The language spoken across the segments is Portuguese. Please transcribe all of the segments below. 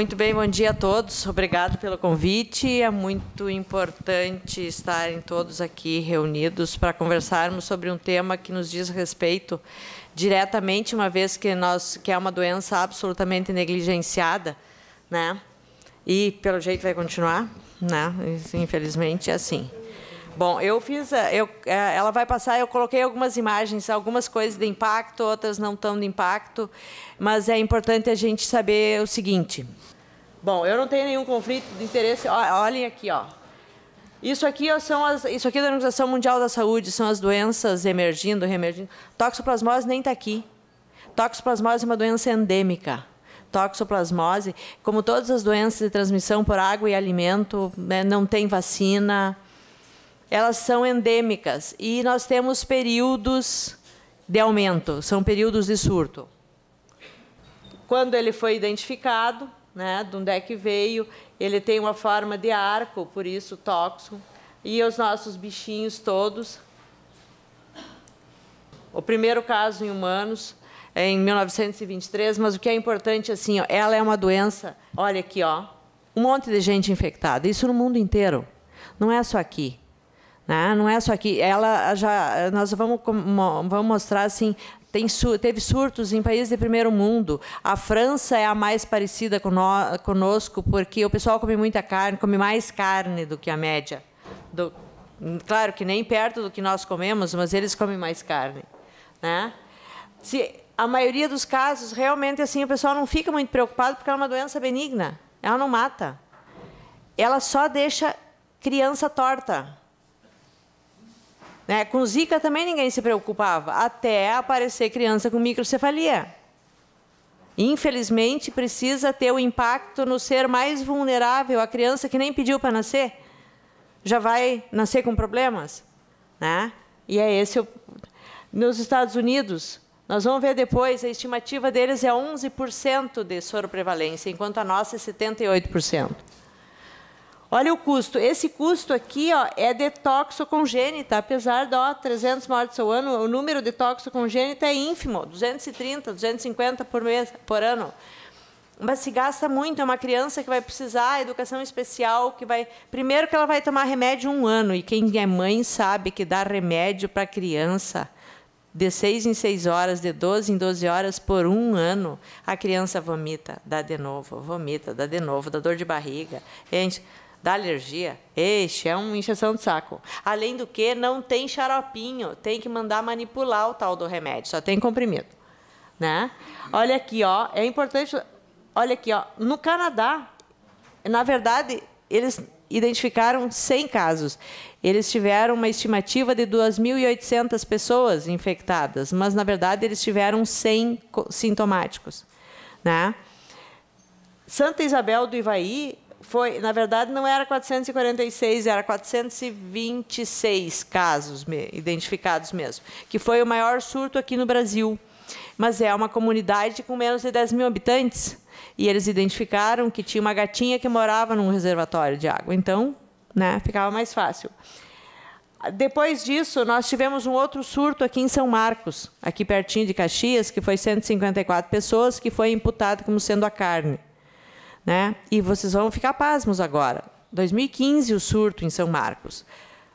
Muito bem, bom dia a todos. Obrigado pelo convite. É muito importante estarem todos aqui reunidos para conversarmos sobre um tema que nos diz respeito diretamente, uma vez que nós que é uma doença absolutamente negligenciada, né? E pelo jeito vai continuar, né? Infelizmente é assim. Bom, eu fiz, eh, eu, eh, ela vai passar, eu coloquei algumas imagens, algumas coisas de impacto, outras não tão de impacto, mas é importante a gente saber o seguinte: Bom, eu não tenho nenhum conflito de interesse. Olhem aqui, ó. Isso aqui são as, isso aqui é da Organização Mundial da Saúde, são as doenças emergindo, reemergindo. Toxoplasmose nem está aqui. Toxoplasmose é uma doença endêmica. Toxoplasmose, como todas as doenças de transmissão por água e alimento, né, não tem vacina. Elas são endêmicas e nós temos períodos de aumento, são períodos de surto. Quando ele foi identificado, né? De onde é que veio? Ele tem uma forma de arco, por isso tóxico. E os nossos bichinhos todos. O primeiro caso em humanos é em 1923, mas o que é importante assim, ó, ela é uma doença. Olha aqui, ó, um monte de gente infectada. Isso no mundo inteiro. Não é só aqui. Né, não é só aqui. ela já nós vamos, vamos mostrar assim tem, teve surtos em países de primeiro mundo. A França é a mais parecida conosco, porque o pessoal come muita carne, come mais carne do que a média. Do, claro que nem perto do que nós comemos, mas eles comem mais carne. Né? Se, a maioria dos casos, realmente, assim, o pessoal não fica muito preocupado, porque é uma doença benigna. Ela não mata. Ela só deixa criança torta. Né? Com zika também ninguém se preocupava, até aparecer criança com microcefalia. Infelizmente, precisa ter o um impacto no ser mais vulnerável, a criança que nem pediu para nascer. Já vai nascer com problemas. Né? E é esse o... Nos Estados Unidos, nós vamos ver depois, a estimativa deles é 11% de soroprevalência, enquanto a nossa é 78%. Olha o custo. Esse custo aqui ó, é de toxocongênita, apesar de ó, 300 mortes ao ano, o número de toxocongênita é ínfimo, 230, 250 por, mês, por ano. Mas se gasta muito, é uma criança que vai precisar educação especial, que vai... Primeiro que ela vai tomar remédio um ano, e quem é mãe sabe que dar remédio para criança de 6 em 6 horas, de 12 em 12 horas, por um ano, a criança vomita, dá de novo, vomita, dá de novo, dá dor de barriga. Gente, da alergia, este é uma injeção de saco. Além do que, não tem xaropinho, tem que mandar manipular o tal do remédio, só tem comprimido, né? Olha aqui, ó, é importante, olha aqui, ó, no Canadá, na verdade, eles identificaram 100 casos. Eles tiveram uma estimativa de 2.800 pessoas infectadas, mas na verdade eles tiveram 100 sintomáticos, né? Santa Isabel do Ivaí foi, na verdade, não era 446, era 426 casos identificados mesmo, que foi o maior surto aqui no Brasil. Mas é uma comunidade com menos de 10 mil habitantes. E eles identificaram que tinha uma gatinha que morava num reservatório de água. Então, né, ficava mais fácil. Depois disso, nós tivemos um outro surto aqui em São Marcos, aqui pertinho de Caxias, que foi 154 pessoas, que foi imputado como sendo a carne. Né? E vocês vão ficar pasmos agora. 2015, o surto em São Marcos.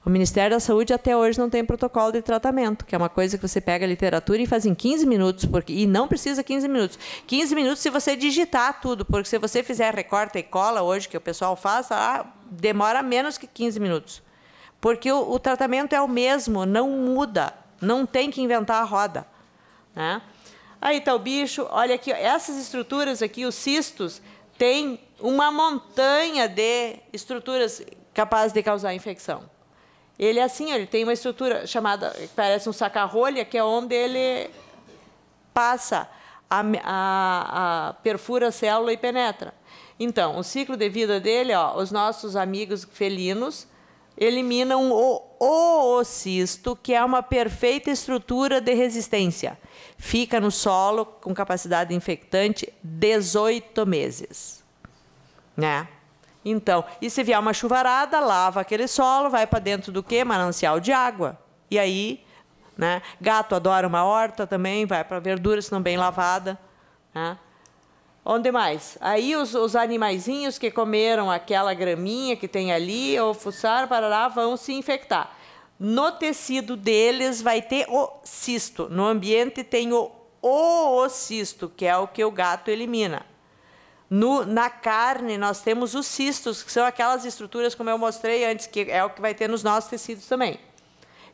O Ministério da Saúde até hoje não tem protocolo de tratamento, que é uma coisa que você pega a literatura e faz em 15 minutos, porque e não precisa 15 minutos. 15 minutos se você digitar tudo, porque se você fizer recorta e cola hoje, que o pessoal faz, ah, demora menos que 15 minutos. Porque o, o, tratamento é o mesmo, não muda, não tem que inventar a roda. Né? Aí está o bicho, olha aqui, essas estruturas aqui, os cistos, tem uma montanha de estruturas capazes de causar infecção. Ele é assim, ele tem uma estrutura chamada, parece um saca-rolha, que é onde ele passa, a, a, a, perfura a célula e penetra. Então, o ciclo de vida dele, ó, os nossos amigos felinos eliminam o oocisto, que é uma perfeita estrutura de resistência fica no solo com capacidade infectante 18 meses. Né? Então, e se vier uma chuvarada, lava aquele solo, vai para dentro do quê? Manancial de água. E aí, né? Gato adora uma horta também, vai para verdura, se não bem lavada. Né? Onde mais? Aí os, os animaizinhos que comeram aquela graminha que tem ali, ou fuçar, parará, vão se infectar. No tecido deles vai ter o cisto. No ambiente tem o oocisto, que é o que o gato elimina. No, na carne, nós temos os cistos, que são aquelas estruturas, como eu mostrei antes, que é o que vai ter nos nossos tecidos também.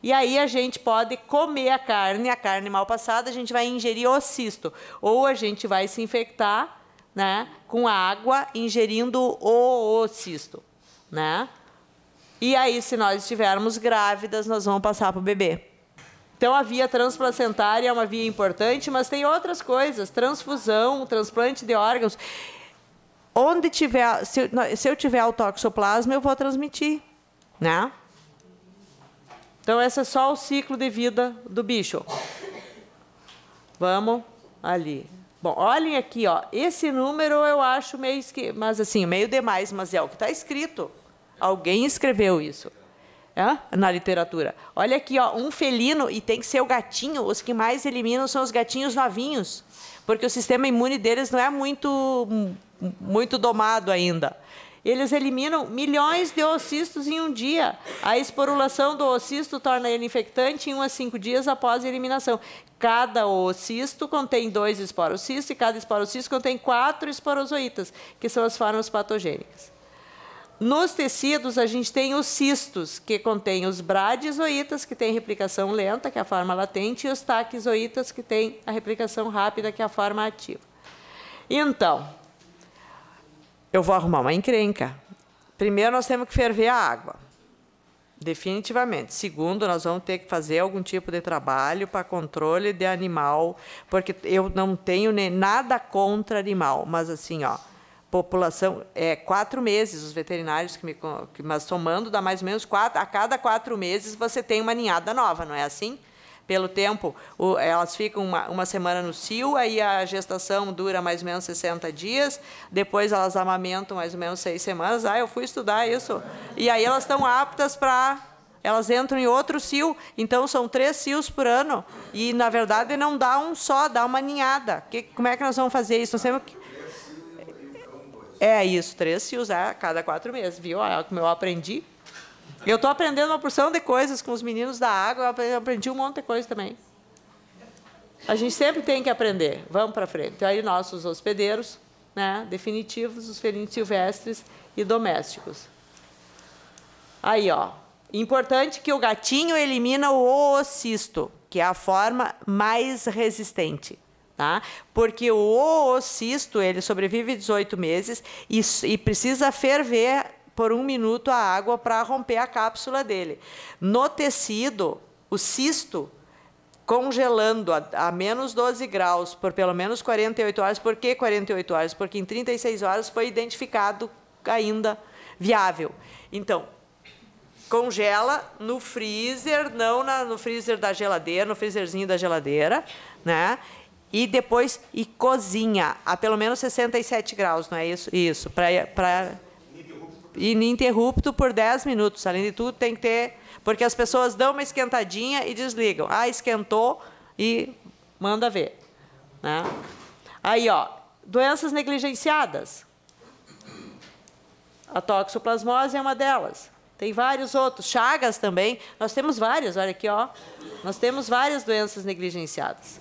E aí a gente pode comer a carne, a carne mal passada, a gente vai ingerir o cisto. Ou a gente vai se infectar né, com água ingerindo o, o cisto. Né? E aí, se nós estivermos grávidas, nós vamos passar para o bebê. Então, a via transplacentária é uma via importante, mas tem outras coisas: transfusão, transplante de órgãos. Onde tiver, se, se eu tiver o toxoplasma, eu vou transmitir, né? Então, esse é só o ciclo de vida do bicho. Vamos ali. Bom, olhem aqui, ó. Esse número eu acho meio, mas assim, meio demais, mas é o que está escrito. Alguém escreveu isso na literatura. Olha aqui, ó, um felino, e tem que ser o gatinho, os que mais eliminam são os gatinhos novinhos, porque o sistema imune deles não é muito, muito domado ainda. Eles eliminam milhões de oocistos em um dia. A esporulação do oocisto torna ele infectante em 1 a 5 dias após a eliminação. Cada oocisto contém dois esporocistos e cada esporocisto contém quatro esporozoítas, que são as formas patogênicas. Nos tecidos, a gente tem os cistos, que contém os bradizoítas, que tem replicação lenta, que é a forma latente, e os taquizoítas, que tem a replicação rápida, que é a forma ativa. Então, eu vou arrumar uma encrenca. Primeiro, nós temos que ferver a água, definitivamente. Segundo, nós vamos ter que fazer algum tipo de trabalho para controle de animal, porque eu não tenho nem nada contra animal, mas assim, ó população é quatro meses os veterinários que me que, mas somando dá mais ou menos quatro a cada quatro meses você tem uma ninhada nova não é assim pelo tempo o, elas ficam uma, uma semana no cio aí a gestação dura mais ou menos 60 dias depois elas amamentam mais ou menos seis semanas ah eu fui estudar isso e aí elas estão aptas para elas entram em outro cio, então são três cios por ano, e na verdade não dá um só, dá uma ninhada. Que, como é que nós vamos fazer isso? Nós que é isso, três se usar a cada quatro meses, viu? como é eu aprendi. Eu estou aprendendo uma porção de coisas com os meninos da água, eu aprendi um monte de coisa também. A gente sempre tem que aprender, vamos para frente. Então, aí nossos hospedeiros, né, definitivos, os felinos silvestres e domésticos. Aí, ó. Importante que o gatinho elimina o oocisto, que é a forma mais resistente tá? Porque o cisto, ele sobrevive 18 meses e, e precisa ferver por um minuto a água para romper a cápsula dele. No tecido, o cisto congelando a, a, menos 12 graus por pelo menos 48 horas. Por que 48 horas? Porque em 36 horas foi identificado ainda viável. Então, congela no freezer, não na, no freezer da geladeira, no freezerzinho da geladeira, né? e depois e cozinha a pelo menos 67 graus, não é isso? Isso, para ininterrupto por 10 minutos. Além de tudo, tem que ter, porque as pessoas dão uma esquentadinha e desligam. Ah, esquentou e manda ver, né? Aí, ó, doenças negligenciadas. A toxoplasmose é uma delas. Tem vários outros, chagas também. Nós temos várias, olha aqui, ó. Nós temos várias doenças negligenciadas.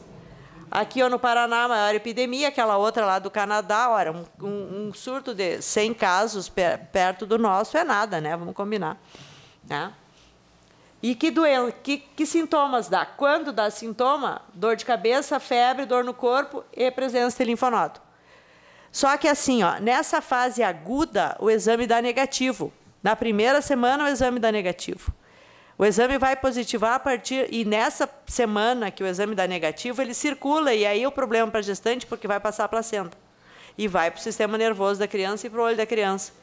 Aqui ó, no Paraná, a maior epidemia, aquela outra lá do Canadá, ora, um, um, um surto de 100 casos per, perto do nosso é nada, né? Vamos combinar. Né? E que, doença, que, que sintomas dá? Quando dá sintoma? Dor de cabeça, febre, dor no corpo e presença de linfonodo. Só que assim, ó, nessa fase aguda, o exame dá negativo. Na primeira semana, o exame dá negativo. O exame vai positivar a partir e nessa semana que o exame dá negativo, ele circula e aí é o problema para a gestante porque vai passar a placenta e vai para o sistema nervoso da criança e para o olho da criança.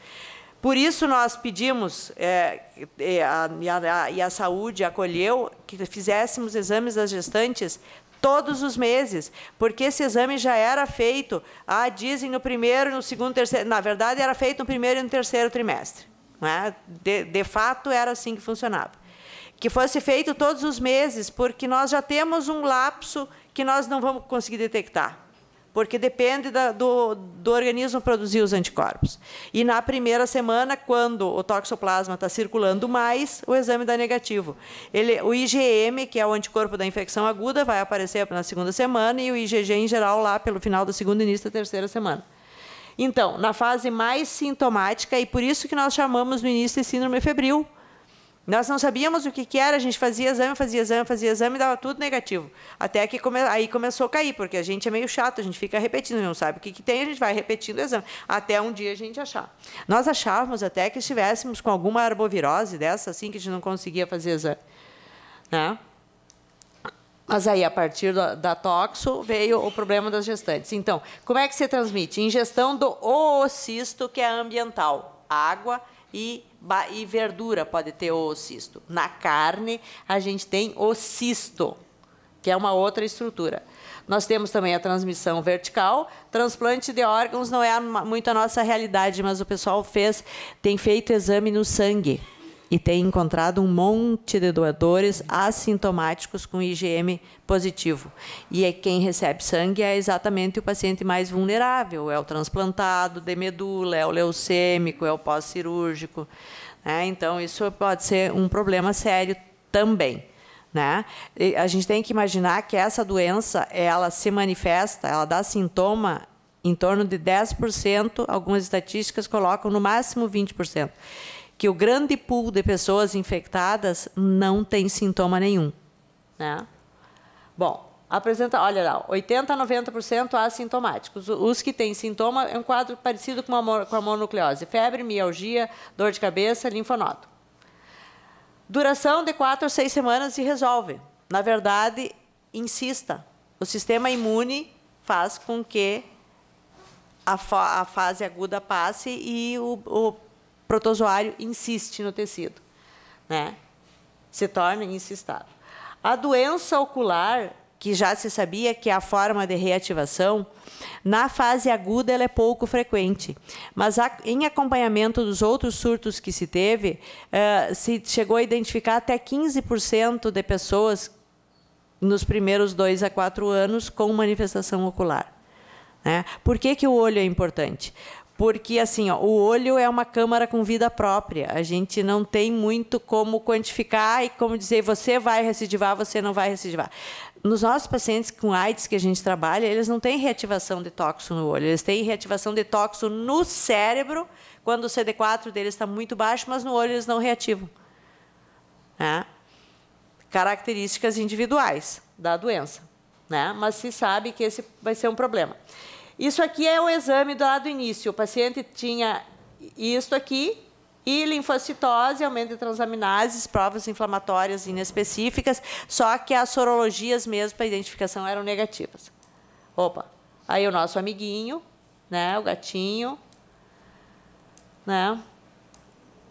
Por isso nós pedimos, é, é e, a, e, a, e a saúde acolheu, que fizéssemos exames das gestantes todos os meses, porque esse exame já era feito, ah, dizem no primeiro, no segundo, terceiro, na verdade era feito no primeiro e no terceiro trimestre. Né? De, de fato era assim que funcionava que fosse feito todos os meses, porque nós já temos um lapso que nós não vamos conseguir detectar, porque depende da, do, do organismo produzir os anticorpos. E na primeira semana, quando o toxoplasma está circulando mais, o exame dá negativo. Ele, o IgM, que é o anticorpo da infecção aguda, vai aparecer na segunda semana, e o IgG, em geral, lá pelo final da segunda e início da terceira semana. Então, na fase mais sintomática, e por isso que nós chamamos no início de síndrome febril, nós não sabíamos o que, que era, a gente fazia exame, fazia exame, fazia exame, e dava tudo negativo. Até que come... aí começou a cair, porque a gente é meio chato, a gente fica repetindo, não sabe o que, que tem, a gente vai repetindo o exame, até um dia a gente achar. Nós achávamos até que estivéssemos com alguma arbovirose dessa, assim, que a gente não conseguia fazer exame. Né? Mas aí, a partir da, da toxo, veio o problema das gestantes. Então, como é que se transmite? Ingestão do oocisto, que é ambiental, água e e verdura pode ter o cisto. Na carne, a gente tem o cisto, que é uma outra estrutura. Nós temos também a transmissão vertical. Transplante de órgãos não é muito a nossa realidade, mas o pessoal fez, tem feito exame no sangue e tem encontrado um monte de doadores assintomáticos com IgM positivo. E é quem recebe sangue é exatamente o paciente mais vulnerável, é o transplantado de medula, é o leucêmico, é o pós-cirúrgico. Né? Então, isso pode ser um problema sério também. Né? E a gente tem que imaginar que essa doença, ela se manifesta, ela dá sintoma em torno de 10%, algumas estatísticas colocam no máximo 20% que o grande pool de pessoas infectadas não tem sintoma nenhum. Né? Bom, apresenta, olha lá, 80% a 90% assintomáticos. Os que têm sintoma é um quadro parecido com a, com a mononucleose: febre, mialgia, dor de cabeça, linfonodo. Duração de quatro a seis semanas e resolve. Na verdade, insista. O sistema imune faz com que a, a fase aguda passe e o, o protozoário insiste no tecido, né? se torna estado. A doença ocular, que já se sabia que é a forma de reativação, na fase aguda ela é pouco frequente, mas em acompanhamento dos outros surtos que se teve, eh, se chegou a identificar até 15% de pessoas nos primeiros dois a quatro anos com manifestação ocular. Né? Por que, que o olho é importante? porque assim, ó, o olho é uma câmara com vida própria. A gente não tem muito como quantificar e como dizer você vai recidivar, você não vai recidivar. Nos nossos pacientes com AIDS que a gente trabalha, eles não têm reativação de tóxico no olho, eles têm reativação de tóxico no cérebro, quando o CD4 deles está muito baixo, mas no olho eles não reativam. Né? Características individuais da doença, né? mas se sabe que esse vai ser um problema. Isso aqui é o exame do do início. O paciente tinha isto aqui e linfocitose, aumento de transaminases, provas inflamatórias inespecíficas, só que as sorologias mesmo para identificação eram negativas. Opa, aí o nosso amiguinho, né, o gatinho, né?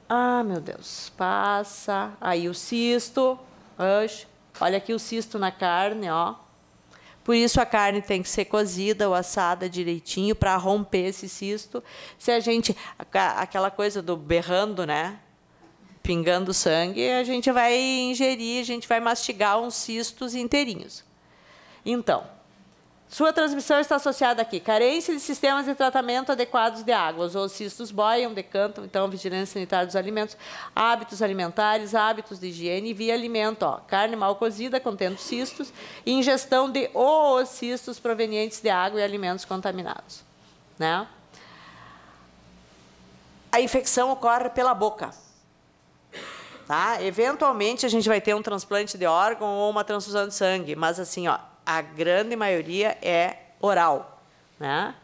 Ah, meu Deus, passa. Aí o cisto, rush! olha aqui o cisto na carne, ó. Por isso a carne tem que ser cozida ou assada direitinho para romper esse cisto. Se a gente aquela coisa do berrando, né? Pingando sangue, a gente vai ingerir, a gente vai mastigar uns cistos inteirinhos. Então, sua transmissão está associada aqui. Carência de sistemas de tratamento adequados de água. Os oocistos boiam, decantam, então, vigilância sanitária dos alimentos, hábitos alimentares, hábitos de higiene via alimento. Ó, carne mal cozida, contendo cistos, e ingestão de oocistos provenientes de água e alimentos contaminados. Né? A infecção ocorre pela boca. Tá? Eventualmente, a gente vai ter um transplante de órgão ou uma transfusão de sangue, mas assim, ó, a grande maioria é oral, né?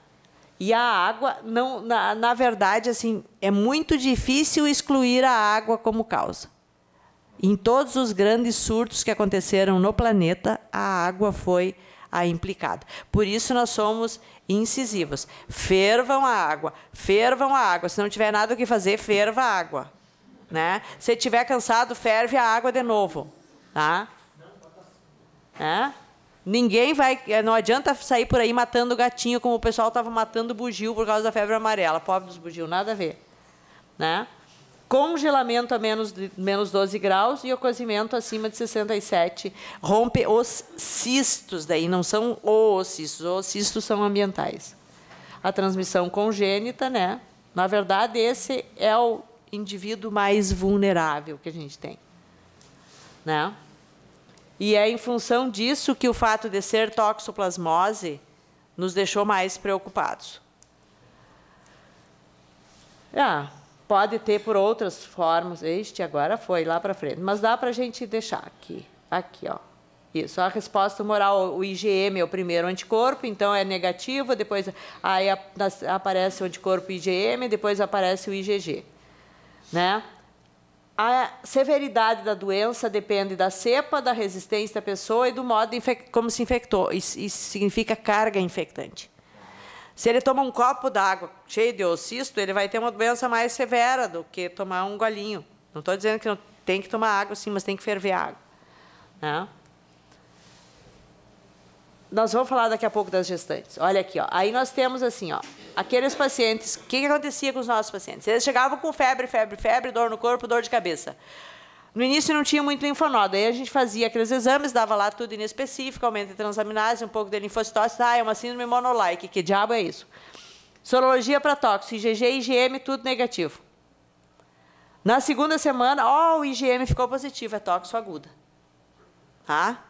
E a água não, na, na verdade, assim, é muito difícil excluir a água como causa. Em todos os grandes surtos que aconteceram no planeta, a água foi a implicada. Por isso nós somos incisivos. Fervam a água, fervam a água. Se não tiver nada o que fazer, ferva a água, né? Se tiver cansado, ferve a água de novo, tá? É? Ninguém vai. Eh, não adianta sair por aí matando gatinho, como o pessoal estava matando bugio por causa da febre amarela. Pobre dos bugio, nada a ver. Né? Congelamento a menos, de, menos 12 graus e o cozimento acima de 67. Rompe os cistos, daí não são os cistos, os cistos são ambientais. A transmissão congênita, né? Na verdade, esse é o indivíduo mais vulnerável que a gente tem. Né? E é em função disso que o fato de ser toxoplasmose nos deixou mais preocupados. Ah, pode ter por outras formas. Este agora foi lá para frente, mas dá para a gente deixar aqui, aqui, ó. Isso, a resposta moral: o IgM é o primeiro anticorpo, então é negativo, depois aí aparece o anticorpo IgM, depois aparece o IgG, né? A severidade da doença depende da cepa, da resistência da pessoa e do modo como se infectou. Isso, isso significa carga infectante. Se ele toma um copo d'água cheio de ocisto, ele vai ter uma doença mais severa do que tomar um golinho. Não estou dizendo que não tem que tomar água, sim, mas tem que ferver água. Né? Nós vamos falar daqui a pouco das gestantes. Olha aqui, ó. Aí nós temos assim, ó, aqueles pacientes. O que, que acontecia com os nossos pacientes? Eles chegavam com febre, febre, febre, dor no corpo, dor de cabeça. No início não tinha muito linfonodo. Aí a gente fazia aqueles exames, dava lá tudo inespecífico, aumento de transaminase, um pouco de linfocitose. Ah, é uma síndrome monolike. Que diabo é isso? Sorologia para tóxico, IgG, IgM, tudo negativo. Na segunda semana, ó, oh, o IgM ficou positivo, é tóxico aguda. Tá?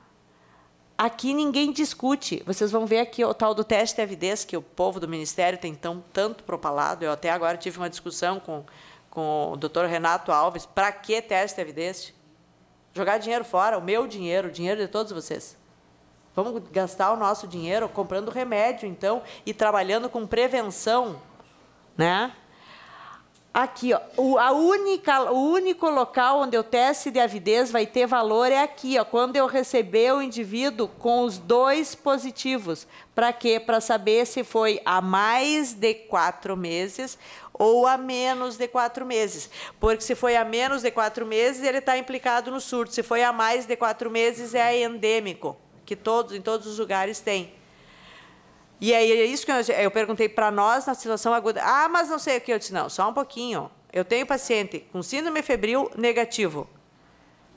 Aqui ninguém discute. Vocês vão ver aqui o tal do teste de avidez, que o povo do Ministério tem tão, tanto propalado. Eu até agora tive uma discussão com, com o doutor Renato Alves. Para que teste de avidez? Jogar dinheiro fora, o meu dinheiro, o dinheiro de todos vocês. Vamos gastar o nosso dinheiro comprando remédio, então, e trabalhando com prevenção, né? Aqui, ó, o, a única, o único local onde o teste de avidez vai ter valor é aqui, ó, quando eu receber o indivíduo com os dois positivos. Para quê? Para saber se foi a mais de quatro meses ou a menos de quatro meses. Porque se foi a menos de quatro meses, ele está implicado no surto. Se foi a mais de quatro meses, é endêmico, que todos, em todos os lugares tem. E aí é isso que eu, eu perguntei para nós na situação aguda. Ah, mas não sei o que eu disse não, só um pouquinho. Eu tenho paciente com síndrome febril negativo.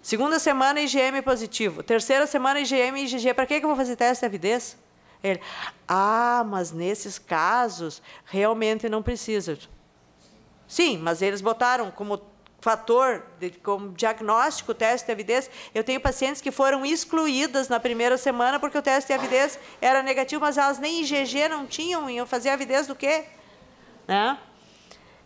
Segunda semana IgM positivo, terceira semana IgM e IgG. Para que que eu vou fazer teste de avidez? Ele, ah, mas nesses casos realmente não precisa. Sim, mas eles botaram como fator de, como diagnóstico, teste de avidez. Eu tenho pacientes que foram excluídas na primeira semana porque o teste de avidez era negativo, mas elas nem IgG não tinham, iam fazer avidez do quê? Né?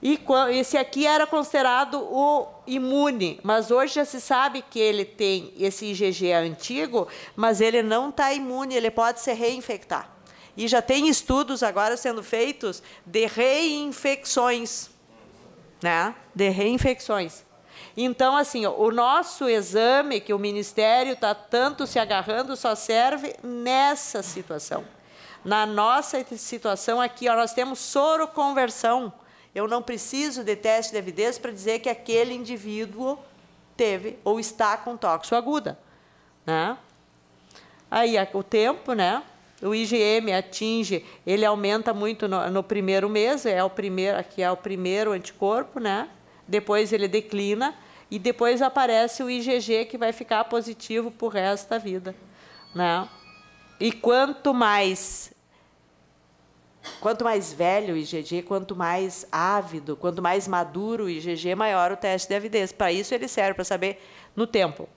E esse aqui era considerado o imune, mas hoje já se sabe que ele tem esse IgG antigo, mas ele não está imune, ele pode se reinfectar. E já tem estudos agora sendo feitos de reinfecções né, de reinfecções. Então, assim, o nosso exame que o Ministério está tanto se agarrando só serve nessa situação. Na nossa situação aqui, ó, nós temos soroconversão. Eu não preciso de teste de evidência para dizer que aquele indivíduo teve ou está com toxo aguda. Né? Aí o tempo, né? O IgM atinge, ele aumenta muito no, no primeiro mês, é o primeiro, aqui é o primeiro anticorpo, né? Depois ele declina e depois aparece o IgG que vai ficar positivo para o resto da vida, né? E quanto mais quanto mais velho o IgG, quanto mais ávido, quanto mais maduro o IgG, maior o teste de avidez. Para isso ele serve para saber no tempo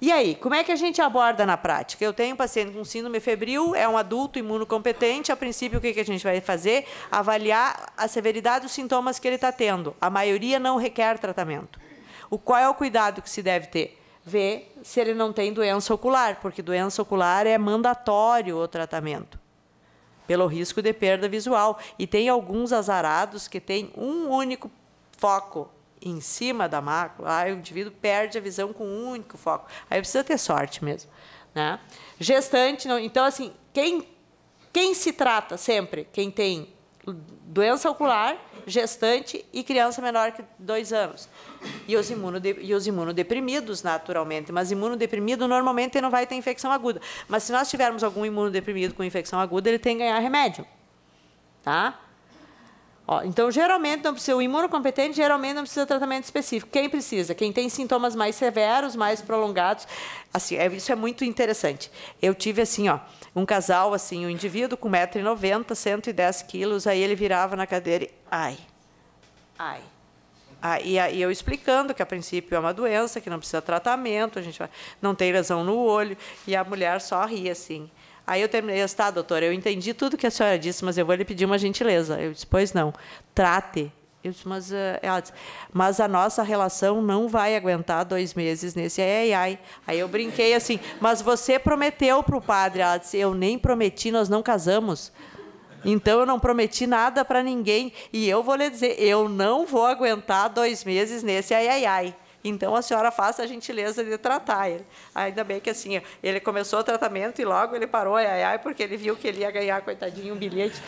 e aí, como é que a gente aborda na prática? Eu tenho um paciente com síndrome febril, é um adulto imunocompetente. A princípio, o que, que a gente vai fazer? Avaliar a severidade dos sintomas que ele está tendo. A maioria não requer tratamento. O qual é o cuidado que se deve ter? Ver se ele não tem doença ocular, porque doença ocular é mandatório o tratamento pelo risco de perda visual. E tem alguns azarados que têm um único foco em cima da mácula, aí ah, o indivíduo perde a visão com um único foco. Aí precisa ter sorte mesmo. Né? Gestante, não, então, assim, quem, quem se trata sempre? Quem tem doença ocular, gestante e criança menor que dois anos. E os, imunode, e os imunodeprimidos, naturalmente. Mas imunodeprimido, normalmente, ele não vai ter infecção aguda. Mas se nós tivermos algum imunodeprimido com infecção aguda, ele tem que ganhar remédio. Tá? Ó, então, geralmente não precisa, o imunocompetente geralmente não precisa de tratamento específico. Quem precisa? Quem tem sintomas mais severos, mais prolongados. Assim, é, isso é muito interessante. Eu tive assim, ó, um casal, assim, um indivíduo com 1,90m, 110 quilos, aí ele virava na cadeira e. Ai, ai. Ah, e, e eu explicando que a princípio é uma doença, que não precisa tratamento, a gente vai, não tem lesão no olho, e a mulher só ri assim. Aí eu terminei, eu disse, tá, doutora, eu entendi tudo que a senhora disse, mas eu vou lhe pedir uma gentileza. Eu disse, pois não, trate. Eu disse, mas, eh, ela disse, mas a nossa relação não vai aguentar dois meses nesse ai, ai, ai. Aí eu brinquei assim, mas você prometeu para o padre. Ela disse, eu nem prometi, nós não casamos. Então eu não prometi nada para ninguém. E eu vou lhe dizer, eu não vou aguentar dois meses nesse ai, ai, ai. Então a senhora faça a gentileza de tratar ele. Ainda bem que assim, ele começou o tratamento e logo ele parou, ai, ai, ai porque ele viu que ele ia ganhar, coitadinho, um bilhete,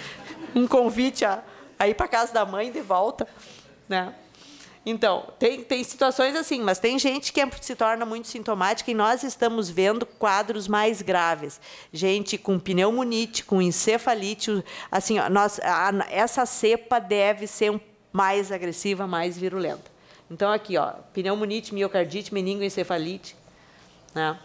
um convite a, a ir para casa da mãe de volta, né? Então, tem, tem situações assim, mas tem gente que é, se torna muito sintomática e nós estamos vendo quadros mais graves. Gente com pneumonite, com encefalite, assim, nós, a, essa cepa deve ser mais agressiva, mais virulenta. Então, aqui, ó, pneumonite, miocardite, meningoencefalite. Né?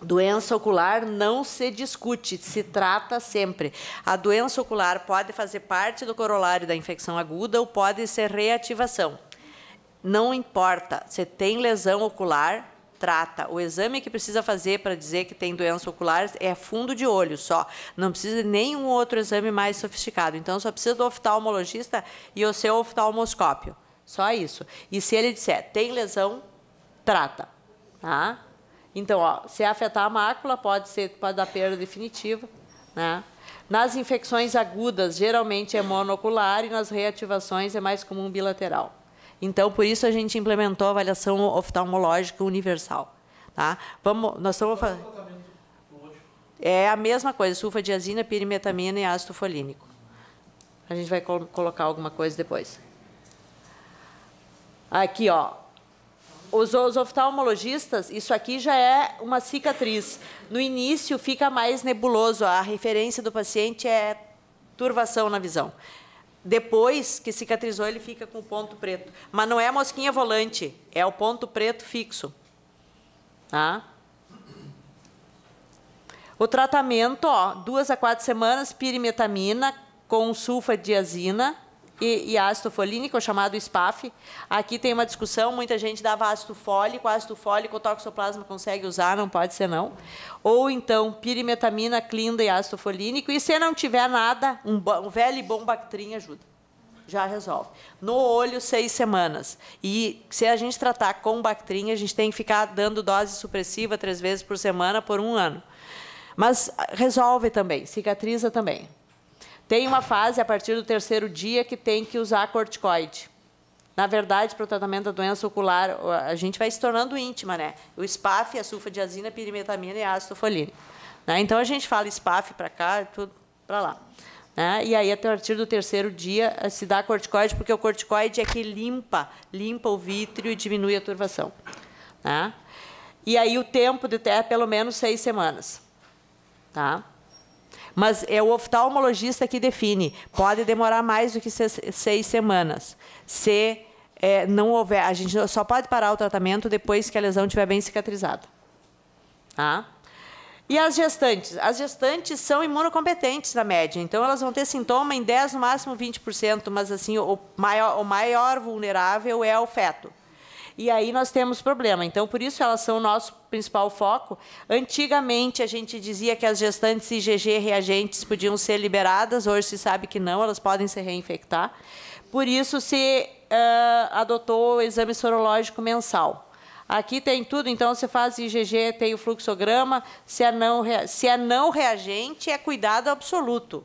Doença ocular não se discute, se trata sempre. A doença ocular pode fazer parte do corolário da infecção aguda ou pode ser reativação. Não importa, você tem lesão ocular, trata. O exame que precisa fazer para dizer que tem doença ocular é fundo de olho só. Não precisa de nenhum outro exame mais sofisticado. Então, só precisa do oftalmologista e o seu oftalmoscópio. Só isso. E se ele disser, tem lesão, trata. Tá? Então, ó, se afetar a mácula, pode, ser, pode dar perda definitiva. Né? Nas infecções agudas, geralmente é monocular e nas reativações é mais comum bilateral. Então, por isso a gente implementou a avaliação oftalmológica universal. Tá? Vamos, nós estamos fazendo... É a mesma coisa, sulfadiazina, pirimetamina e ácido folínico. A gente vai col colocar alguma coisa depois. Aqui, ó. Os, os oftalmologistas, isso aqui já é uma cicatriz. No início fica mais nebuloso, a referência do paciente é turvação na visão. Depois que cicatrizou, ele fica com o ponto preto. Mas não é mosquinha volante, é o ponto preto fixo. Tá? O tratamento, ó, duas a quatro semanas, pirimetamina com sulfadiazina e, e ácido folínico, o é chamado SPAF. Aqui tem uma discussão, muita gente dava ácido fólico, ácido fólico, o toxoplasma consegue usar, não pode ser não. Ou então pirimetamina, clinda e ácido folínico. E se não tiver nada, um, um velho e bom Bactrim ajuda já resolve. No olho, seis semanas. E se a gente tratar com Bactrim, a gente tem que ficar dando dose supressiva três vezes por semana por um ano. Mas resolve também, cicatriza também. Tem uma fase a partir do terceiro dia que tem que usar corticoide. Na verdade, para o tratamento da doença ocular, a gente vai se tornando íntima, né? O SPAF, a sulfadiazina, a pirimetamina e a acetofolina. Né? Então, a gente fala SPAF para cá, tudo para lá. Né? E aí, a partir do terceiro dia, se dá corticoide, porque o corticoide é que limpa, limpa o vítreo e diminui a turvação. Né? E aí, o tempo de até pelo menos seis semanas. Tá? Mas é o oftalmologista que define. Pode demorar mais do que seis semanas. Se é, não houver, a gente só pode parar o tratamento depois que a lesão estiver bem cicatrizada. Ah? Tá? E as gestantes? As gestantes são imunocompetentes na média, então elas vão ter sintoma em 10, no máximo 20%, mas assim, o maior, o maior vulnerável é o feto. E aí nós temos problema. Então, por isso elas são o nosso principal foco. Antigamente, a gente dizia que as gestantes IgG reagentes podiam ser liberadas, hoje se sabe que não, elas podem se reinfectar. Por isso, se uh, adotou o exame sorológico mensal. Aqui tem tudo, então você faz IgG, tem o fluxograma. Se é não, se é não reagente, é cuidado absoluto.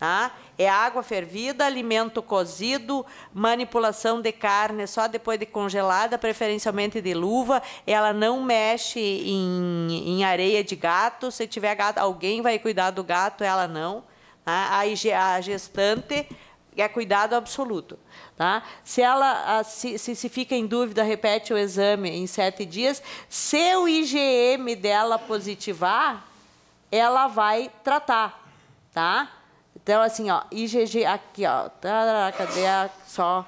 Tá? É água fervida, alimento cozido, manipulação de carne só depois de congelada, preferencialmente de luva. Ela não mexe em, em areia de gato. Se tiver gato, alguém vai cuidar do gato, ela não. Tá? A, a gestante é cuidado absoluto. Tá? Se ela se, se, se, fica em dúvida, repete o exame em sete dias. Se o IgM dela positivar, ela vai tratar. Tá? Então, assim, ó, IgG aqui, ó. Tarará, cadê a só?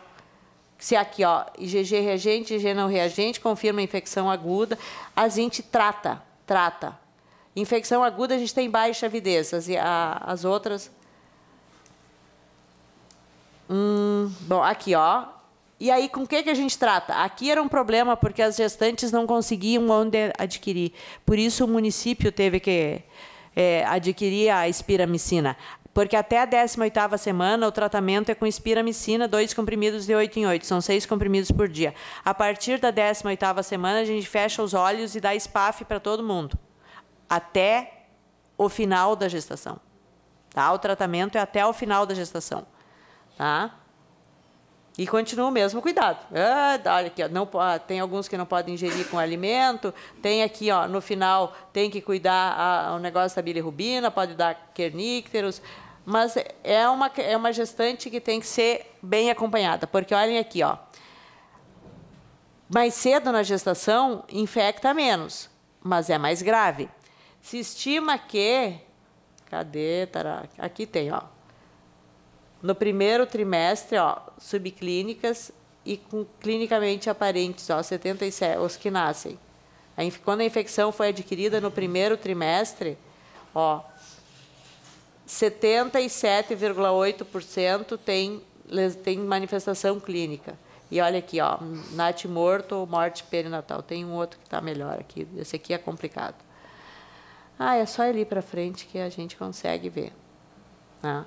Se aqui, ó, IgG reagente, IgG não reagente, confirma infecção aguda. A gente trata, trata. Infecção aguda a gente tem baixa avidez, as, a, as outras. Hum, bom, aqui, ó. E aí, com o que, que a gente trata? Aqui era um problema porque as gestantes não conseguiam onde adquirir. Por isso, o município teve que é, adquirir a espiramicina porque até a 18 semana o tratamento é com espiramicina, dois comprimidos de 8 em 8, são seis comprimidos por dia. A partir da 18 semana, a gente fecha os olhos e dá SPAF para todo mundo, até o final da gestação. Tá? O tratamento é até o final da gestação. Tá? E continua o mesmo cuidado. Ah, olha aqui, ó, não, ah, tem alguns que não podem ingerir com alimento, tem aqui, ó, no final, tem que cuidar a, o negócio da bilirrubina, pode dar quernícteros, mas é uma, é uma gestante que tem que ser bem acompanhada, porque olhem aqui, ó, mais cedo na gestação infecta menos, mas é mais grave. Se estima que, cadê, tará, aqui tem, ó, no primeiro trimestre, ó, subclínicas e com clinicamente aparentes, ó, 77, os que nascem. A, quando a infecção foi adquirida no primeiro trimestre, ó, 77,8% tem, tem manifestação clínica. E olha aqui, ó, NAT morto ou morte perinatal. Tem um outro que está melhor aqui. Esse aqui é complicado. Ah, é só ali para frente que a gente consegue ver. Ah.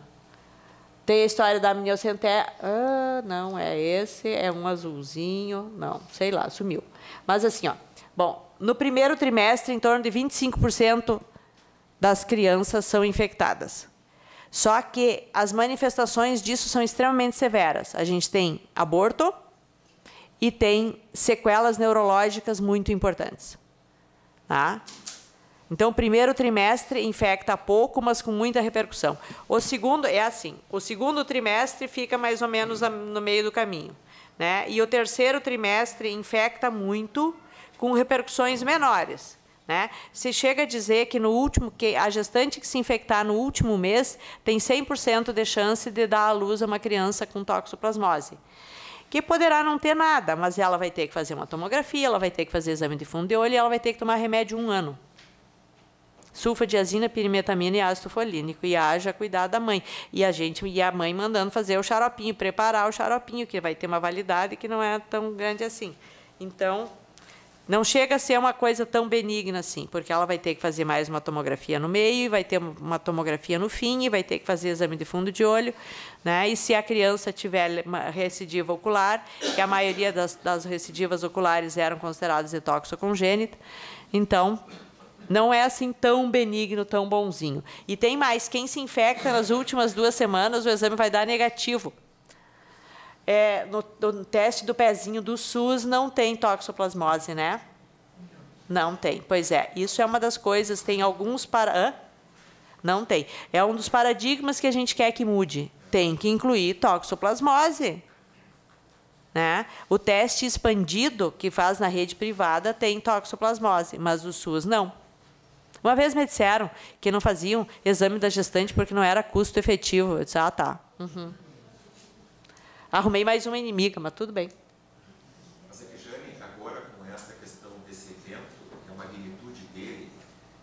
Tem a história da miniocenté. Ah, não, é esse, é um azulzinho. Não, sei lá, sumiu. Mas assim, ó. Bom, no primeiro trimestre, em torno de 25% das crianças são infectadas. Só que as manifestações disso são extremamente severas. A gente tem aborto e tem sequelas neurológicas muito importantes. Tá? Então, o primeiro trimestre infecta pouco, mas com muita repercussão. O segundo é assim: o segundo trimestre fica mais ou menos no meio do caminho. Né? E o terceiro trimestre infecta muito, com repercussões menores. Né? Se chega a dizer que no último que a gestante que se infectar no último mês tem 100% de chance de dar à luz a uma criança com toxoplasmose, que poderá não ter nada, mas ela vai ter que fazer uma tomografia, ela vai ter que fazer exame de fundo de olho e ela vai ter que tomar remédio um ano. Sulfadiazina, pirimetamina e ácido folínico. E haja cuidar da mãe. E a gente e a mãe mandando fazer o xaropinho, preparar o xaropinho, que vai ter uma validade que não é tão grande assim. Então, não chega a ser uma coisa tão benigna assim, porque ela vai ter que fazer mais uma tomografia no meio, e vai ter uma tomografia no fim, e vai ter que fazer exame de fundo de olho, né? E se a criança tiver recidiva ocular, que a maioria das, das recidivas oculares eram consideradas de congênita, então não é assim tão benigno, tão bonzinho. E tem mais, quem se infecta nas últimas duas semanas, o exame vai dar negativo é, no, no, teste do pezinho do SUS não tem toxoplasmose, né? Não tem. Pois é, isso é uma das coisas, tem alguns para. Hã? Não tem. É um dos paradigmas que a gente quer que mude. Tem que incluir toxoplasmose. Né? O teste expandido que faz na rede privada tem toxoplasmose, mas o SUS não. Uma vez me disseram que não faziam exame da gestante porque não era custo efetivo. Eu disse, ah, tá. Uhum. Arrumei mais uma inimiga, mas tudo bem. Mas é que, Jane, agora com essa questão desse evento, que é uma magnitude dele,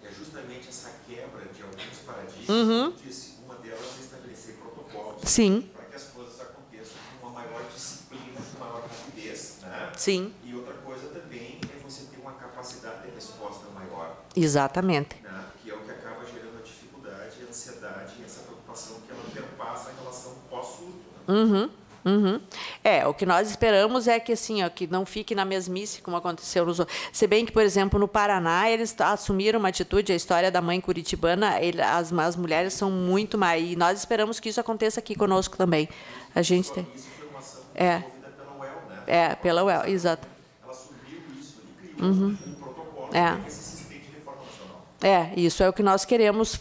é justamente essa quebra de alguns paradigmas. Uhum. Disse, uma delas é estabelecer protocolos. Sim. Para que as coisas aconteçam com uma maior disciplina, com maior rapidez. Né? Sim. E outra coisa também é você ter uma capacidade de resposta maior. Exatamente. Né? Que é o que acaba gerando a dificuldade, a ansiedade, e essa preocupação que ela perpassa a relação pós-surto. Né? Uhum. Uhum. É, o que nós esperamos é que assim, ó, que não fique na mesmice como aconteceu nos outros. Se bem que, por exemplo, no Paraná, eles assumiram uma atitude, a história da mãe curitibana, ele, as, as mulheres são muito mais. E nós esperamos que isso aconteça aqui conosco também. A gente tem. É. Né? É, pela UEL, exato. Ela assumiu isso criou uhum. um protocolo é. que se de reforma nacional. É, isso é o que nós queremos.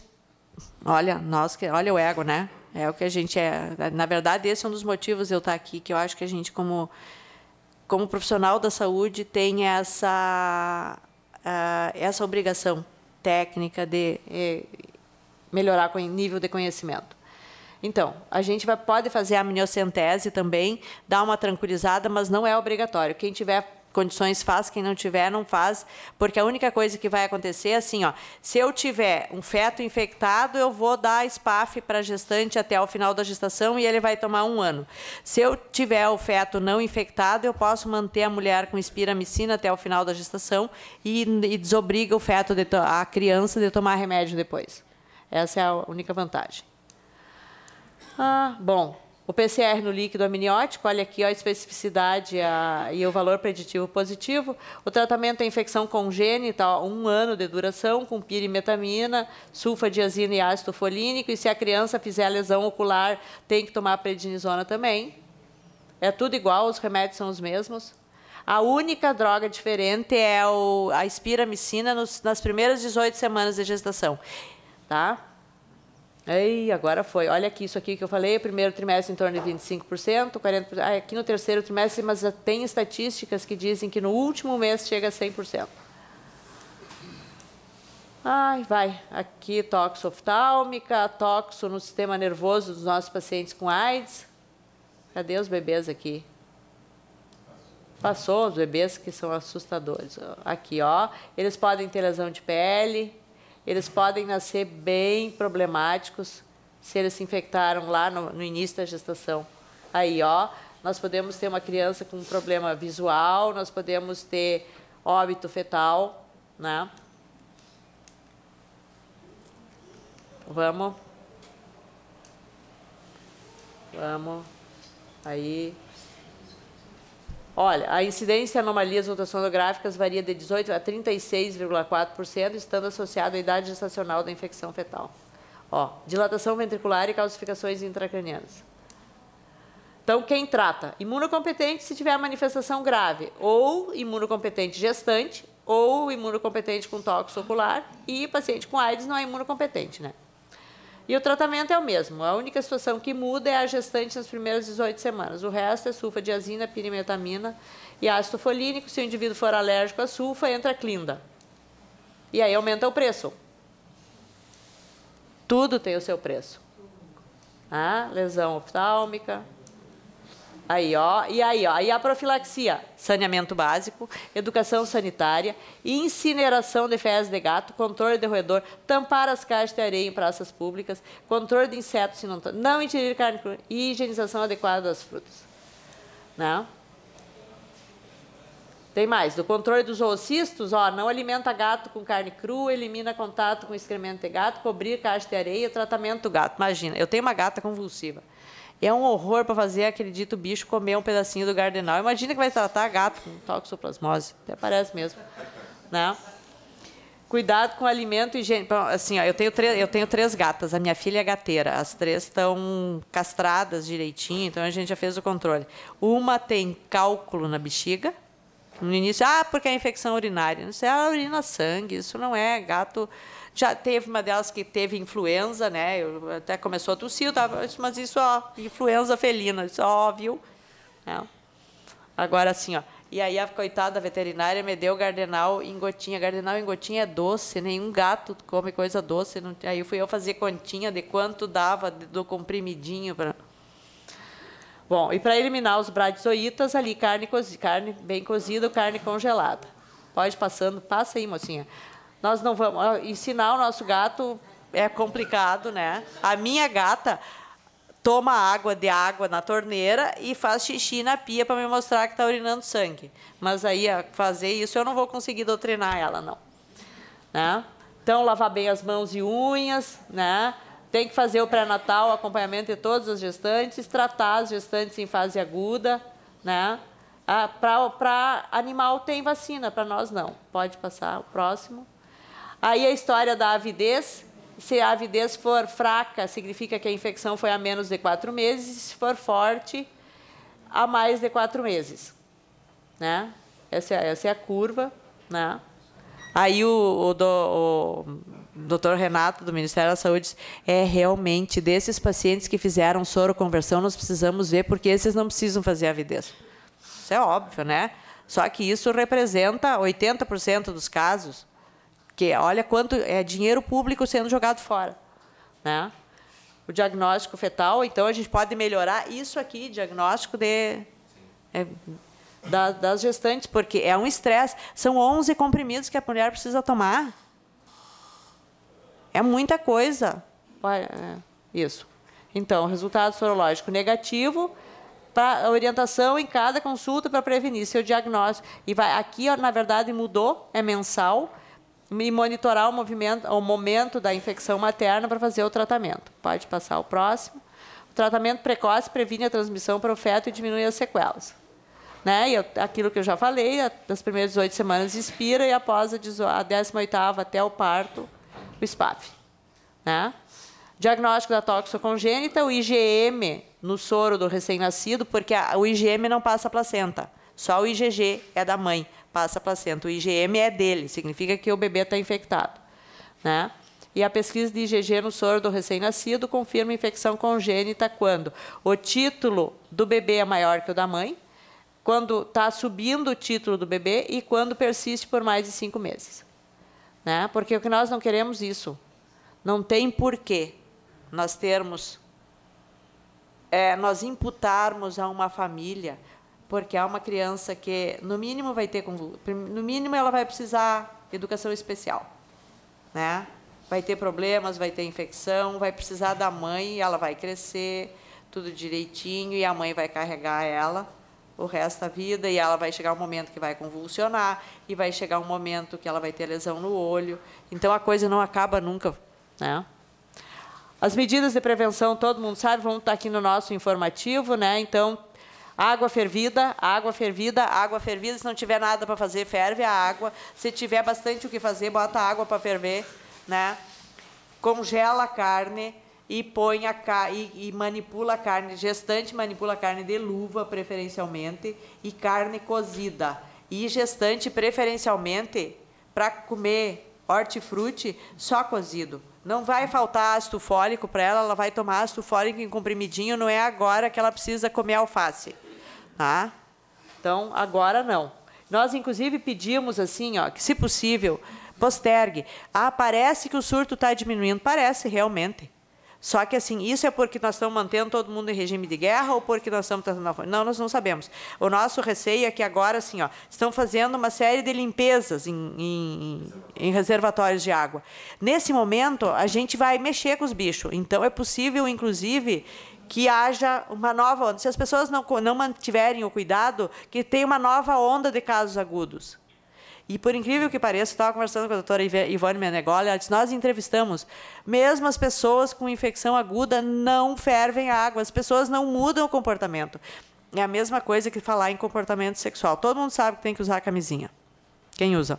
Olha, nós que, olha o ego, né? É o que a gente é. Na verdade, esse é um dos motivos eu estar aqui, que eu acho que a gente, como, como profissional da saúde, tem essa, ah, essa obrigação técnica de eh, melhorar o nível de conhecimento. Então, a gente vai, pode fazer a amniocentese também, dar uma tranquilizada, mas não é obrigatório. Quem tiver condições faz, quem não tiver não faz, porque a única coisa que vai acontecer é assim, ó, se eu tiver um feto infectado, eu vou dar SPAF para a gestante até o final da gestação e ele vai tomar um ano. Se eu tiver o feto não infectado, eu posso manter a mulher com espiramicina até o final da gestação e, e desobriga o feto, de a criança de tomar remédio depois. Essa é a única vantagem. Ah, bom, o PCR no líquido amniótico, olha aqui ó, a especificidade a, e o valor preditivo positivo. O tratamento é infecção congênita, tá, ó, um ano de duração, com pirimetamina, sulfadiazina e ácido folínico. E se a criança fizer a lesão ocular, tem que tomar prednisona também. É tudo igual, os remédios são os mesmos. A única droga diferente é o, a espiramicina nos, nas primeiras 18 semanas de gestação. Tá? Ei, agora foi. Olha aqui, isso aqui que eu falei, primeiro trimestre em torno de 25%, 40%. Ah, aqui no terceiro trimestre, mas tem estatísticas que dizem que no último mês chega a 100%. Ai, vai. Aqui toxo oftálmica, toxo no sistema nervoso dos nossos pacientes com AIDS. Cadê os bebês aqui? Passou os bebês que são assustadores. Aqui, ó. Eles podem ter lesão de pele, eles podem nascer bem problemáticos se eles se infectaram lá no, no início da gestação. Aí, ó, nós podemos ter uma criança com um problema visual, nós podemos ter óbito fetal, né? Vamos. Vamos. Aí. Olha, a incidência de anomalias ultrassonográficas varia de 18% a 36,4%, estando associada à idade gestacional da infecção fetal. Ó, dilatação ventricular e calcificações intracranianas. Então, quem trata? Imunocompetente se tiver manifestação grave, ou imunocompetente gestante, ou imunocompetente com tóxico ocular, e paciente com AIDS não é imunocompetente, né? E o tratamento é o mesmo. A única situação que muda é a gestante nas primeiras 18 semanas. O resto é sulfadiazina, pirimetamina e ácido folínico. Se o indivíduo for alérgico à sulfa, entra a clinda. E aí aumenta o preço. Tudo tem o seu preço. Ah, lesão oftálmica, Aí, ó. E aí, ó. E a profilaxia, saneamento básico, educação sanitária, incineração de fezes de gato, controle de roedor, tampar as caixas de areia em praças públicas, controle de insetos, não, ingerir carne crua e higienização adequada das frutas. Não? Né? Tem mais. Do controle dos oocistos, ó, não alimenta gato com carne crua, elimina contato com excremento de gato, cobrir caixa de areia, tratamento do gato. Imagina, eu tenho uma gata convulsiva. É um horror para fazer aquele dito bicho comer um pedacinho do gardenal. Imagina que vai tratar gato com toxoplasmose. Até parece mesmo. Né? Cuidado com o alimento higiênico. Assim, ó, eu, tenho três, eu tenho três gatas. A minha filha é gateira. As três estão castradas direitinho, então a gente já fez o controle. Uma tem cálculo na bexiga. No início, ah, porque é infecção urinária. Não sei, ela urina sangue. Isso não é gato. Já teve uma delas que teve influenza, né? Eu, até começou a tossir, tava, mas isso, ó, influenza felina, isso, óbvio. É. Né? Agora, assim, ó. E aí a coitada da veterinária me deu gardenal em gotinha. Gardenal em gotinha é doce, nenhum gato come coisa doce. Não... Aí fui eu fazer continha de quanto dava do comprimidinho para. Bom, e para eliminar os bradizoítas, ali carne, cozi... carne bem cozida, carne congelada. Pode passando, passa aí, mocinha. Nós não vamos ensinar o nosso gato é complicado, né? A minha gata toma água de água na torneira e faz xixi na pia para me mostrar que está urinando sangue. Mas aí fazer isso eu não vou conseguir doutrinar ela não, né? Então lavar bem as mãos e unhas, né? Tem que fazer o pré-natal, acompanhamento de todas as gestantes, tratar as gestantes em fase aguda, né? Ah, para animal tem vacina, para nós não. Pode passar o próximo. Aí a história da avidez, se a avidez for fraca, significa que a infecção foi a menos de quatro meses, se for forte, a mais de quatro meses. Né? Essa, é, essa é a curva. Né? Aí o, o, do, o doutor Renato, do Ministério da Saúde, é realmente desses pacientes que fizeram soroconversão, nós precisamos ver, porque esses não precisam fazer avidez. Isso é óbvio, né? Só que isso representa 80% dos casos. Porque olha quanto é dinheiro público sendo jogado fora. Né? O diagnóstico fetal, então a gente pode melhorar isso aqui, diagnóstico de, é, da, das gestantes, porque é um estresse. São 11 comprimidos que a mulher precisa tomar. É muita coisa. É, isso. Então, resultado sorológico negativo, para orientação em cada consulta para prevenir seu diagnóstico. E vai aqui, na verdade, mudou, é mensal e monitorar o, movimento, o momento da infecção materna para fazer o tratamento. Pode passar o próximo. O tratamento precoce previne a transmissão para o feto e diminui as sequelas. Né? E eu, aquilo que eu já falei, a, das primeiras 18 semanas expira e após a, 18 até o parto, o SPAF. Né? Diagnóstico da toxocongênita, o IgM no soro do recém-nascido, porque a, o IgM não passa a placenta, só o IgG é da mãe passa a placenta. O IgM é dele, significa que o bebê está infectado. Né? E a pesquisa de IgG no soro do recém-nascido confirma infecção congênita quando o título do bebê é maior que o da mãe, quando está subindo o título do bebê e quando persiste por mais de cinco meses. Né? Porque o que nós não queremos é isso. Não tem porquê nós termos, é, nós imputarmos a uma família porque é uma criança que no mínimo vai ter no mínimo ela vai precisar educação especial, né? Vai ter problemas, vai ter infecção, vai precisar da mãe, ela vai crescer tudo direitinho e a mãe vai carregar ela o resto da vida e ela vai chegar um momento que vai convulsionar e vai chegar um momento que ela vai ter lesão no olho. Então a coisa não acaba nunca, né? As medidas de prevenção, todo mundo sabe, vão estar aqui no nosso informativo, né? Então, Água fervida, água fervida, água fervida. Se não tiver nada para fazer, ferve a água. Se tiver bastante o que fazer, bota a água para ferver, né? Congela a carne e põe a e, e manipula a carne gestante, manipula a carne de luva preferencialmente e carne cozida. E gestante preferencialmente para comer hortifruti só cozido. Não vai faltar ácido fólico para ela, ela vai tomar ácido fólico em comprimidinho, não é agora que ela precisa comer alface. Tá? Então, agora não. Nós, inclusive, pedimos assim, ó, que, se possível, postergue. Ah, parece que o surto está diminuindo. Parece, realmente. Só que, assim, isso é porque nós estamos mantendo todo mundo em regime de guerra ou porque nós estamos tratando a fome? Não, nós não sabemos. O nosso receio é que agora, assim, ó, estão fazendo uma série de limpezas em, em, em reservatórios de água. Nesse momento, a gente vai mexer com os bichos. Então, é possível, inclusive, que haja uma nova onda. Se as pessoas não, não mantiverem o cuidado, que tem uma nova onda de casos agudos. E por incrível que pareça, estava conversando com a doutora Ivone Menegoli, ela disse, nós entrevistamos, mesmo as pessoas com infecção aguda não fervem a água, as pessoas não mudam o comportamento. É a mesma coisa que falar em comportamento sexual. Todo mundo sabe que tem que usar camisinha. Quem usa?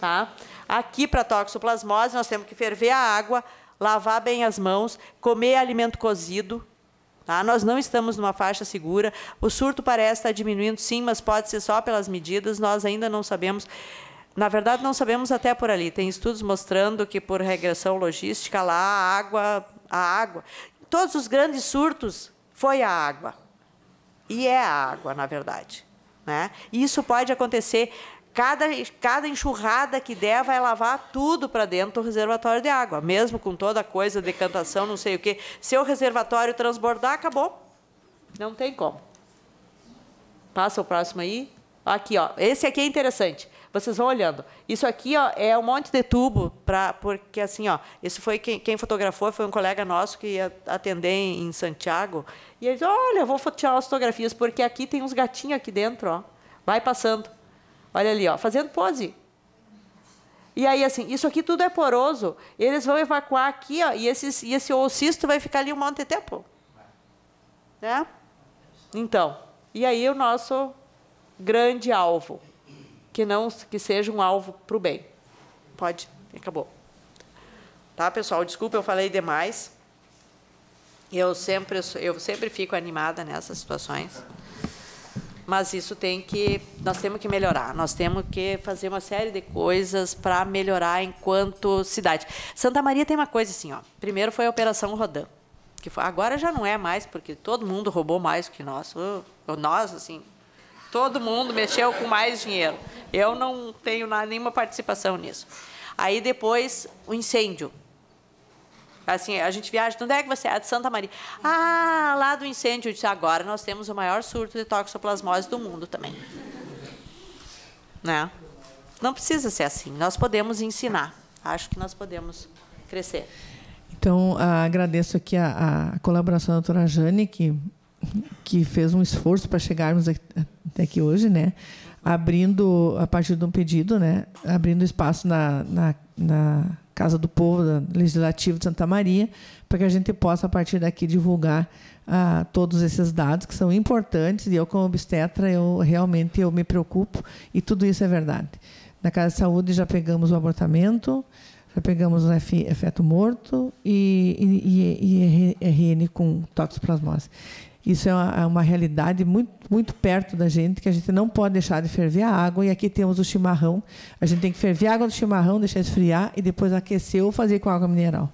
Tá? Aqui, para toxoplasmose, nós temos que ferver a água, lavar bem as mãos, comer alimento cozido, Tá? Nós não estamos numa faixa segura. O surto parece estar diminuindo, sim, mas pode ser só pelas medidas. Nós ainda não sabemos. Na verdade, não sabemos até por ali. Tem estudos mostrando que por regressão logística lá a água, a água, todos os grandes surtos foi a água. E é a água, na verdade. Né? Isso pode acontecer Cada, cada enxurrada que der vai lavar tudo para dentro do reservatório de água, mesmo com toda a coisa, decantação, não sei o quê. Se o reservatório transbordar, acabou. Não tem como. Passa o próximo aí. Aqui, ó. Esse aqui é interessante. Vocês vão olhando. Isso aqui ó, é um monte de tubo, pra, porque assim, ó, isso foi quem, quem fotografou, foi um colega nosso que ia atender em, Santiago. E ele disse, olha, vou tirar as fotografias, porque aqui tem uns gatinhos aqui dentro, ó. Vai passando. Olha ali, ó, fazendo pose. E aí, assim, isso aqui tudo é poroso. Eles vão evacuar aqui, ó, e, esses, e esse oocisto vai ficar ali um monte de tempo. Né? Então, e aí o nosso grande alvo, que não que seja um alvo para o bem. Pode, acabou. Tá, pessoal? Desculpa, eu falei demais. Eu sempre, eu sempre fico animada nessas situações mas isso tem que nós temos que melhorar, nós temos que fazer uma série de coisas para melhorar enquanto cidade. Santa Maria tem uma coisa assim, ó. Primeiro foi a Operação Rodan, que foi, agora já não é mais porque todo mundo roubou mais que nós, nós assim, todo mundo mexeu com mais dinheiro. Eu não tenho nenhuma participação nisso. Aí depois o incêndio Assim, a gente viaja, onde é que você é? Ah, de Santa Maria. Ah, lá do incêndio. Eu disse, agora nós temos o maior surto de toxoplasmose do mundo também. Né? Não precisa ser assim. Nós podemos ensinar. Acho que nós podemos crescer. Então, ah, agradeço aqui a, a colaboração da doutora Jane, que, que fez um esforço para chegarmos até aqui hoje, né? abrindo, a partir de um pedido, né? abrindo espaço na, na, na Casa do Povo, da Legislativo de Santa Maria, para que a gente possa, a partir daqui, divulgar ah, todos esses dados que são importantes. E eu, como obstetra, eu realmente eu me preocupo e tudo isso é verdade. Na Casa de Saúde já pegamos o abortamento, já pegamos o efeto morto e, e, e, e RN com toxoplasmose. Isso é uma, é uma, realidade muito, muito perto da gente, que a gente não pode deixar de ferver a água. E aqui temos o chimarrão. A gente tem que ferver a água do chimarrão, deixar esfriar e depois aquecer ou fazer com água mineral.